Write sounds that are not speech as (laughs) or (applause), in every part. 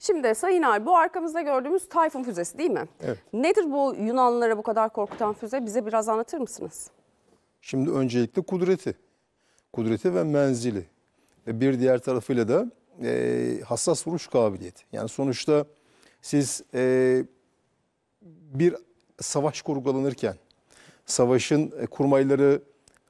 Şimdi Sayın Ay bu arkamızda gördüğümüz Tayfun füzesi değil mi? Evet. Nedir bu Yunanlılara bu kadar korkutan füze? Bize biraz anlatır mısınız? Şimdi öncelikle kudreti. Kudreti ve menzili. Ve bir diğer tarafıyla da e, hassas vuruş kabiliyeti. Yani sonuçta siz e, bir savaş kurgulanırken savaşın e, kurmayları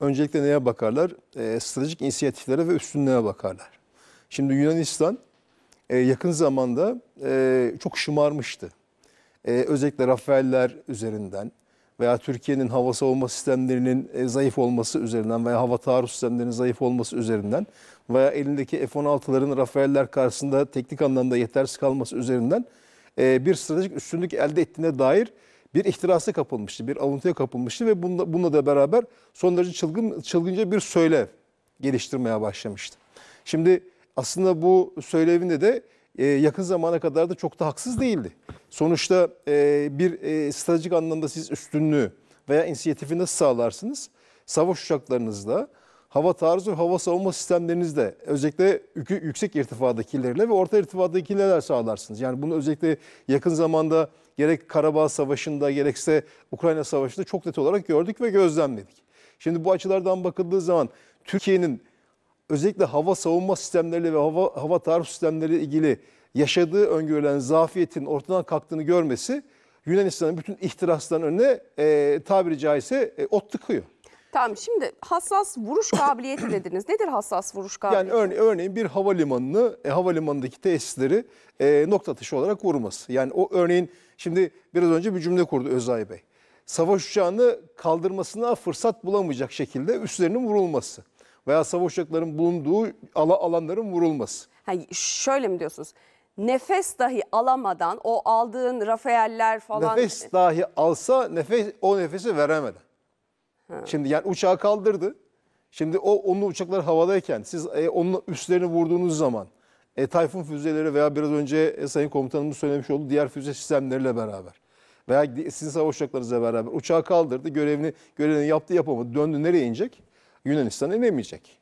öncelikle neye bakarlar? E, stratejik inisiyatiflere ve üstünlüğe bakarlar. Şimdi Yunanistan e, yakın zamanda e, çok şımarmıştı. E, özellikle Rafael'ler üzerinden veya Türkiye'nin hava savunma sistemlerinin zayıf olması üzerinden veya hava taarruz sistemlerinin zayıf olması üzerinden veya elindeki F-16'ların Rafael'ler karşısında teknik anlamda yetersiz kalması üzerinden bir stratejik üstünlük elde ettiğine dair bir ihtirasa kapılmıştı, bir avuntuya kapılmıştı ve bununla, bununla da beraber son derece çılgın, çılgınca bir söyle geliştirmeye başlamıştı. Şimdi aslında bu söylevinde de e, yakın zamana kadar da çok da haksız değildi. Sonuçta e, bir e, stratejik anlamda siz üstünlüğü veya inisiyatifi nasıl sağlarsınız? Savaş uçaklarınızla, hava tarzı ve hava savunma sistemlerinizle özellikle yüksek irtifadakilerle ve orta irtifadakilerle sağlarsınız. Yani bunu özellikle yakın zamanda gerek Karabağ Savaşı'nda gerekse Ukrayna Savaşı'nda çok net olarak gördük ve gözlemledik. Şimdi bu açılardan bakıldığı zaman Türkiye'nin özellikle hava savunma sistemleri ve hava, hava tarif sistemleri ilgili yaşadığı öngörülen zafiyetin ortadan kalktığını görmesi Yunanistan'ın bütün ihtirasların önüne e, tabiri caizse e, ot tıkıyor. Tamam şimdi hassas vuruş kabiliyeti dediniz. Nedir hassas vuruş kabiliyeti? Yani örne örneğin bir havalimanını, e, havalimanındaki tesisleri e, nokta atışı olarak vurması. Yani o örneğin şimdi biraz önce bir cümle kurdu Özay Bey. Savaş uçağını kaldırmasına fırsat bulamayacak şekilde üstlerinin vurulması veya savaş uçaklarının bulunduğu alanların vurulması. Ha, şöyle mi diyorsunuz? Nefes dahi alamadan o aldığın Rafael'ler falan. Nefes dahi alsa nefes o nefesi veremeden. Ha. Şimdi yani uçağı kaldırdı. Şimdi o onun uçaklar havadayken siz e, onun üstlerini vurduğunuz zaman e, Tayfun füzeleri veya biraz önce e, Sayın Komutanımız söylemiş olduğu diğer füze sistemleriyle beraber veya sizin savaş uçaklarınızla beraber uçağı kaldırdı görevini görevini yaptı yapamadı döndü nereye inecek? Yunanistan inemeyecek.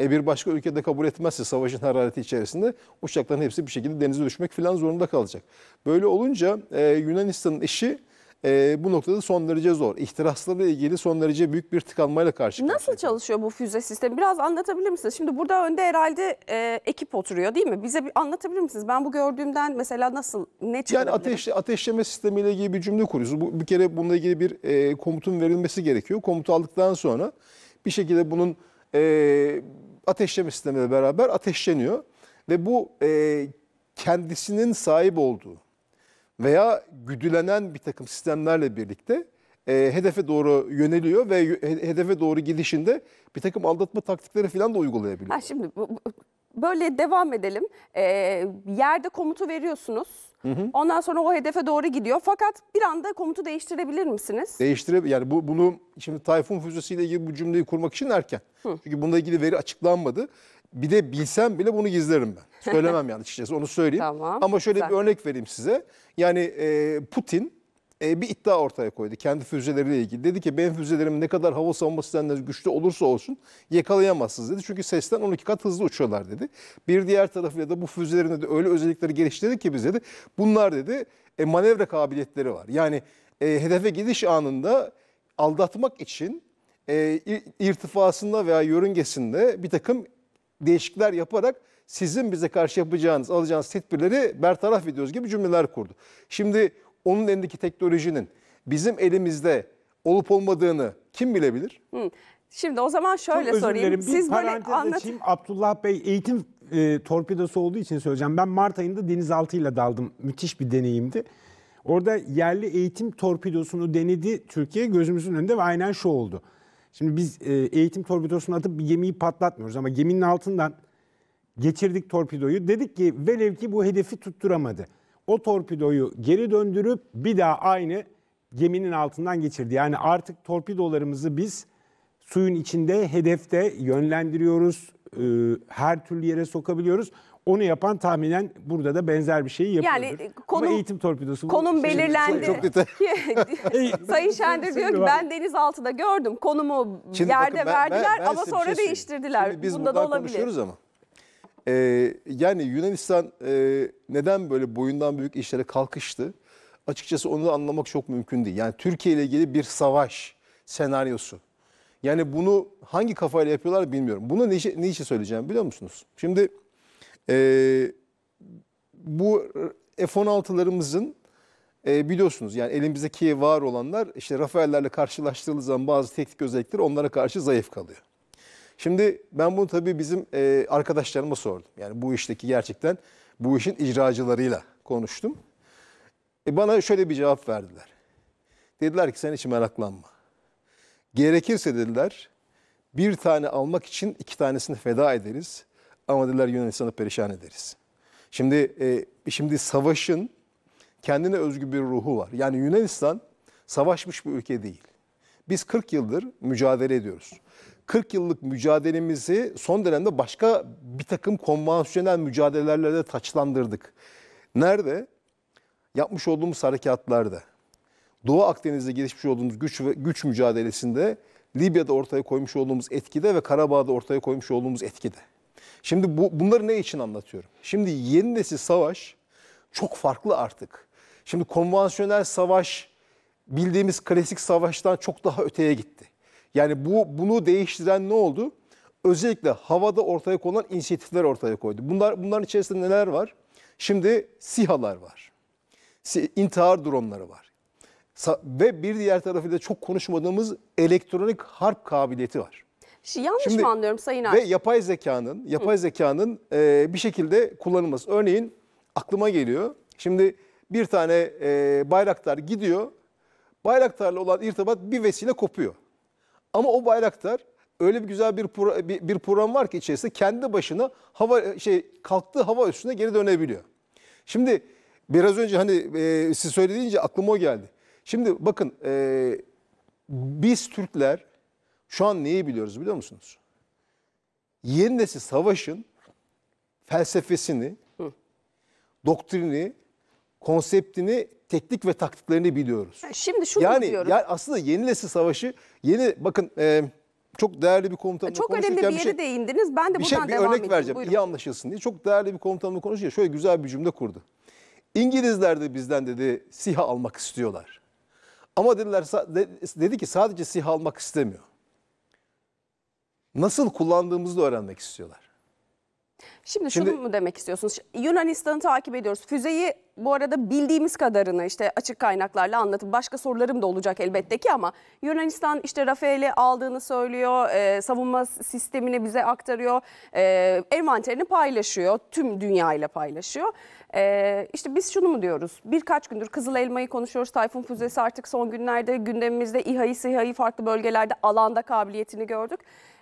E bir başka ülkede kabul etmezse savaşın harareti içerisinde uçakların hepsi bir şekilde denize düşmek falan zorunda kalacak. Böyle olunca e, Yunanistan'ın işi e, bu noktada son derece zor. İhtiraslarla ilgili son derece büyük bir tıkanmayla karşı karşıya. Nasıl çalışıyor bu füze sistemi? Biraz anlatabilir misiniz? Şimdi burada önde herhalde e, ekip oturuyor değil mi? Bize bir anlatabilir misiniz? Ben bu gördüğümden mesela nasıl, ne çıkabilir? Yani ateş, ateşleme sistemiyle ilgili bir cümle kuruyoruz. Bu, bir kere bununla ilgili bir e, komutun verilmesi gerekiyor. Komutu aldıktan sonra bir şekilde bunun e, ateşleme sistemiyle beraber ateşleniyor. Ve bu e, kendisinin sahip olduğu veya güdülenen bir takım sistemlerle birlikte e, hedefe doğru yöneliyor ve hedefe doğru gidişinde bir takım aldatma taktikleri falan da uygulayabiliyor. Ha şimdi bu, bu böyle devam edelim. E, yerde komutu veriyorsunuz. Hı hı. Ondan sonra o hedefe doğru gidiyor. Fakat bir anda komutu değiştirebilir misiniz? Değiştire yani bu bunu şimdi Tayfun füzesiyle ilgili bu cümleyi kurmak için erken. Hı. Çünkü bununla ilgili veri açıklanmadı. Bir de bilsem bile bunu gizlerim ben. (laughs) Söylemem yani açıkçası onu söyleyeyim. Tamam, Ama şöyle güzel. bir örnek vereyim size. Yani e, Putin e, bir iddia ortaya koydu kendi füzeleriyle ilgili. Dedi ki benim füzelerim ne kadar hava savunma sistemleri güçlü olursa olsun yakalayamazsınız dedi. Çünkü sesten 12 kat hızlı uçuyorlar dedi. Bir diğer tarafıyla da bu füzelerin de öyle özellikleri geliştirdi ki biz dedi. Bunlar dedi e, manevra kabiliyetleri var. Yani e, hedefe gidiş anında aldatmak için e, irtifasında veya yörüngesinde bir takım değişiklikler yaparak sizin bize karşı yapacağınız, alacağınız tedbirleri bertaraf ediyoruz gibi cümleler kurdu. Şimdi onun elindeki teknolojinin bizim elimizde olup olmadığını kim bilebilir? Hı. Şimdi o zaman şöyle Çok sorayım. Bir Siz böyle anlatayım Abdullah Bey eğitim e, torpidosu olduğu için söyleyeceğim. Ben Mart ayında denizaltıyla daldım. Müthiş bir deneyimdi. Orada yerli eğitim torpidosunu denedi Türkiye gözümüzün önünde ve aynen şu oldu. Şimdi biz e, eğitim torpidosunu atıp bir gemiyi patlatmıyoruz ama geminin altından geçirdik torpidoyu. Dedik ki velev ki bu hedefi tutturamadı o torpidoyu geri döndürüp bir daha aynı geminin altından geçirdi. Yani artık torpidolarımızı biz suyun içinde, hedefte yönlendiriyoruz, ee, her türlü yere sokabiliyoruz. Onu yapan tahminen burada da benzer bir şeyi yapıyor. Yani e, konum, Ama eğitim torpidosu. Konum şey- belirlendi. Çok detay. (laughs) (laughs) Sayın Şendir diyor ki ben denizaltıda gördüm. Konumu şimdi yerde bakın, ben, verdiler ben, ben ama sonra şey değiştirdiler. Şey, biz Bunda da olabilir. ama ee, yani Yunanistan e, neden böyle boyundan büyük işlere kalkıştı? Açıkçası onu da anlamak çok mümkün değil. Yani Türkiye ile ilgili bir savaş senaryosu. Yani bunu hangi kafayla yapıyorlar bilmiyorum. Bunu ne, ne için söyleyeceğim biliyor musunuz? Şimdi e, bu F-16'larımızın e, biliyorsunuz yani elimizdeki var olanlar işte Rafael'lerle karşılaştırıldığı zaman bazı teknik özellikleri onlara karşı zayıf kalıyor. Şimdi ben bunu tabii bizim e, arkadaşlarıma sordum. Yani bu işteki gerçekten bu işin icracılarıyla konuştum. E, bana şöyle bir cevap verdiler. Dediler ki sen hiç meraklanma. Gerekirse dediler bir tane almak için iki tanesini feda ederiz. Ama dediler Yunanistan'ı perişan ederiz. Şimdi e, şimdi savaşın kendine özgü bir ruhu var. Yani Yunanistan savaşmış bir ülke değil. Biz 40 yıldır mücadele ediyoruz. 40 yıllık mücadelemizi son dönemde başka bir takım konvansiyonel mücadelelerle de taçlandırdık. Nerede? Yapmış olduğumuz harekatlarda. Doğu Akdeniz'de gelişmiş olduğumuz güç ve güç mücadelesinde, Libya'da ortaya koymuş olduğumuz etkide ve Karabağ'da ortaya koymuş olduğumuz etkide. Şimdi bu, bunları ne için anlatıyorum? Şimdi yeni nesil savaş çok farklı artık. Şimdi konvansiyonel savaş bildiğimiz klasik savaştan çok daha öteye gitti. Yani bu bunu değiştiren ne oldu? Özellikle havada ortaya konulan inisiyatifler ortaya koydu. Bunlar bunların içerisinde neler var? Şimdi SİHA'lar var. İntihar dronları var. Ve bir diğer tarafıyla çok konuşmadığımız elektronik harp kabiliyeti var. Yanlış Şimdi, mı anlıyorum Sayın Arş? Ve yapay zekanın, yapay zekanın e, bir şekilde kullanılması. Örneğin aklıma geliyor. Şimdi bir tane e, bayraktar gidiyor. Bayraktarla olan irtibat bir vesile kopuyor. Ama o Bayraktar öyle bir güzel bir, pro, bir, bir program var ki içerisinde kendi başına hava şey kalktığı hava üstüne geri dönebiliyor. Şimdi biraz önce hani e, siz söylediğince aklıma o geldi. Şimdi bakın e, biz Türkler şu an neyi biliyoruz biliyor musunuz? Yeni nesil savaşın felsefesini, Hı. doktrini, konseptini teknik ve taktiklerini biliyoruz. Şimdi şunu yani, diyorum. Yani aslında yeni nesil savaşı yeni bakın e, çok değerli bir komutanla çok konuşurken... Çok önemli bir şey- yere değindiniz. Ben de buradan şey, bir devam örnek edeyim. vereceğim Buyurun. iyi anlaşılsın diye. Çok değerli bir komutanla konuşurken şöyle güzel bir cümle kurdu. İngilizler de bizden dedi siha almak istiyorlar. Ama dediler dedi ki sadece siha almak istemiyor. Nasıl kullandığımızı da öğrenmek istiyorlar. Şimdi, Şimdi şunu mu demek istiyorsunuz? Yunanistan'ı takip ediyoruz. Füzeyi bu arada bildiğimiz kadarını işte açık kaynaklarla anlatıp başka sorularım da olacak elbette ki ama Yunanistan işte Rafael'i aldığını söylüyor, e, savunma sistemini bize aktarıyor, e, envanterini paylaşıyor, tüm dünyayla paylaşıyor. E, işte biz şunu mu diyoruz? Birkaç gündür Kızıl Elma'yı konuşuyoruz, Tayfun Füzesi artık son günlerde gündemimizde İHA'yı, SİHA'yı farklı bölgelerde alanda kabiliyetini gördük.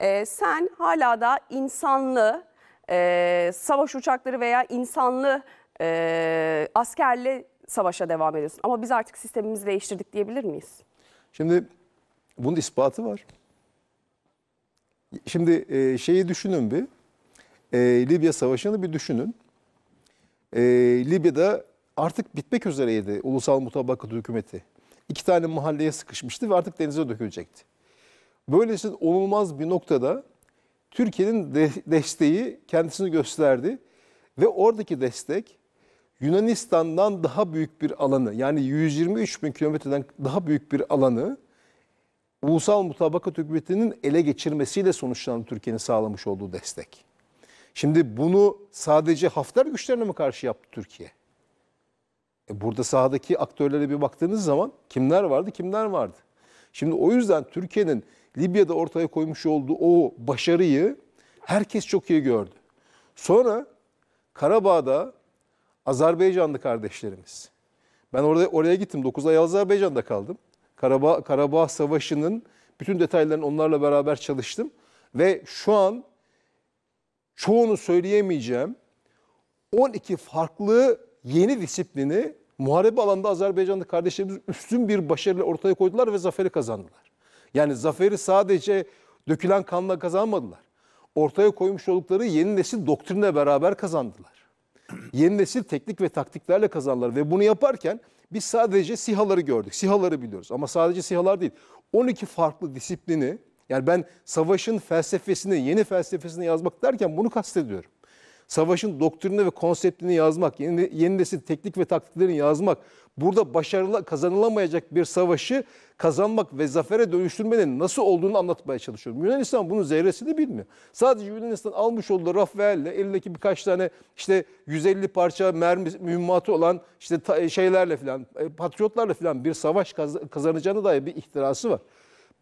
E, sen hala da insanlı e, savaş uçakları veya insanlı e, askerle savaşa devam ediyorsun. Ama biz artık sistemimizi değiştirdik diyebilir miyiz? Şimdi bunun ispatı var. Şimdi e, şeyi düşünün bir. E, Libya Savaşı'nı bir düşünün. E, Libya'da artık bitmek üzereydi ulusal mutabakat hükümeti. İki tane mahalleye sıkışmıştı ve artık denize dökülecekti. Böylece onulmaz bir noktada Türkiye'nin de (laughs) desteği kendisini gösterdi ve oradaki destek Yunanistan'dan daha büyük bir alanı yani 123 bin kilometreden daha büyük bir alanı ulusal mutabakat hükümetinin ele geçirmesiyle sonuçlanan Türkiye'nin sağlamış olduğu destek. Şimdi bunu sadece Haftar güçlerine mi karşı yaptı Türkiye? E burada sahadaki aktörlere bir baktığınız zaman kimler vardı kimler vardı? Şimdi o yüzden Türkiye'nin Libya'da ortaya koymuş olduğu o başarıyı herkes çok iyi gördü. Sonra Karabağ'da Azerbaycanlı kardeşlerimiz. Ben orada oraya gittim. 9 ay Azerbaycan'da kaldım. Karabağ, Karabağ Savaşı'nın bütün detaylarını onlarla beraber çalıştım. Ve şu an çoğunu söyleyemeyeceğim 12 farklı yeni disiplini muharebe alanında Azerbaycanlı kardeşlerimiz üstün bir başarıyla ortaya koydular ve zaferi kazandılar. Yani zaferi sadece dökülen kanla kazanmadılar. Ortaya koymuş oldukları yeni nesil doktrinle beraber kazandılar. Yeni nesil teknik ve taktiklerle kazandılar ve bunu yaparken biz sadece sihaları gördük. Sihaları biliyoruz ama sadece sihalar değil. 12 farklı disiplini yani ben savaşın felsefesini, yeni felsefesini yazmak derken bunu kastediyorum savaşın doktrinini ve konseptini yazmak, yeni, nesil teknik ve taktiklerini yazmak, burada başarılı kazanılamayacak bir savaşı kazanmak ve zafere dönüştürmenin nasıl olduğunu anlatmaya çalışıyorum. Yunanistan bunun zerresini bilmiyor. Sadece Yunanistan almış olduğu Rafael'le elindeki birkaç tane işte 150 parça mermi mühimmatı olan işte şeylerle filan e, patriotlarla filan bir savaş kazanacağına dair bir ihtirası var.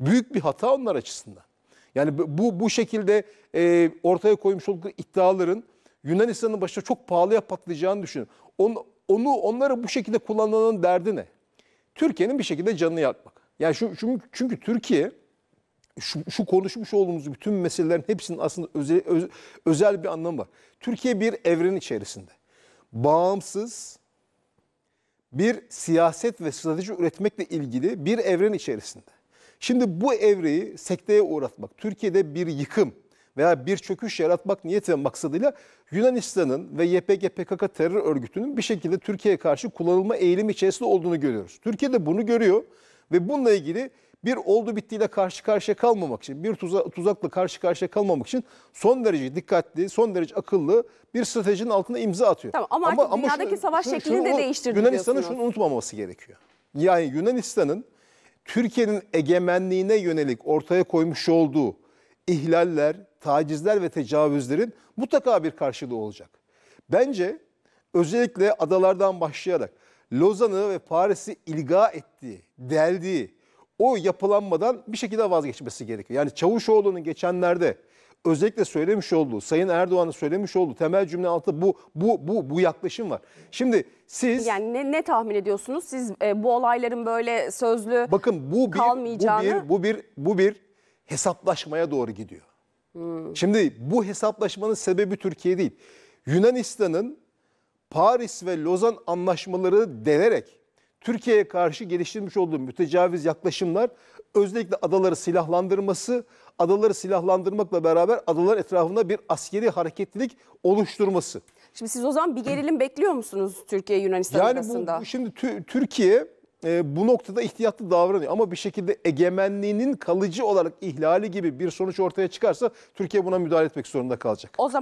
Büyük bir hata onlar açısından. Yani bu bu şekilde e, ortaya koymuş oldukları iddiaların Yunanistan'ın başına çok pahalıya patlayacağını düşünün. Onu, onu onları bu şekilde kullanmanın derdi ne? Türkiye'nin bir şekilde canını yakmak. Yani şu, şu çünkü Türkiye şu, şu konuşmuş olduğumuz bütün meselelerin hepsinin aslında özel, özel bir anlamı var. Türkiye bir evren içerisinde. Bağımsız bir siyaset ve strateji üretmekle ilgili bir evren içerisinde. Şimdi bu evreyi sekteye uğratmak, Türkiye'de bir yıkım, veya bir çöküş yaratmak niyeti ve maksadıyla Yunanistan'ın ve YPG PKK terör örgütünün bir şekilde Türkiye'ye karşı kullanılma eğilimi içerisinde olduğunu görüyoruz. Türkiye de bunu görüyor ve bununla ilgili bir oldu bittiyle karşı karşıya kalmamak için, bir tuza, tuzakla karşı karşıya kalmamak için son derece dikkatli, son derece akıllı bir stratejinin altına imza atıyor. Tamam ama, ama artık ama dünyadaki şunu, savaş şunu, şeklini şunu, de değiştirdi Yunanistan'ın şunu unutmaması gerekiyor. Yani Yunanistan'ın Türkiye'nin egemenliğine yönelik ortaya koymuş olduğu ihlaller, tacizler ve tecavüzlerin mutlaka bir karşılığı olacak. Bence özellikle adalardan başlayarak Lozan'ı ve Paris'i ilga ettiği, deldiği o yapılanmadan bir şekilde vazgeçmesi gerekiyor. Yani Çavuşoğlu'nun geçenlerde özellikle söylemiş olduğu, Sayın Erdoğan'ın söylemiş olduğu temel cümle altı bu bu bu bu yaklaşım var. Şimdi siz yani ne, ne tahmin ediyorsunuz? Siz e, bu olayların böyle sözlü bakın bu bir, kalmayacağını bu bir bu bir bu bir hesaplaşmaya doğru gidiyor. Şimdi bu hesaplaşmanın sebebi Türkiye değil. Yunanistan'ın Paris ve Lozan anlaşmaları denerek Türkiye'ye karşı geliştirmiş olduğu mütecaviz yaklaşımlar özellikle adaları silahlandırması, adaları silahlandırmakla beraber adalar etrafında bir askeri hareketlilik oluşturması. Şimdi siz o zaman bir gerilim bekliyor musunuz Türkiye Yunanistan yani arasında? Yani bu şimdi Türkiye ee, bu noktada ihtiyatlı davranıyor. Ama bir şekilde egemenliğinin kalıcı olarak ihlali gibi bir sonuç ortaya çıkarsa Türkiye buna müdahale etmek zorunda kalacak. O zaman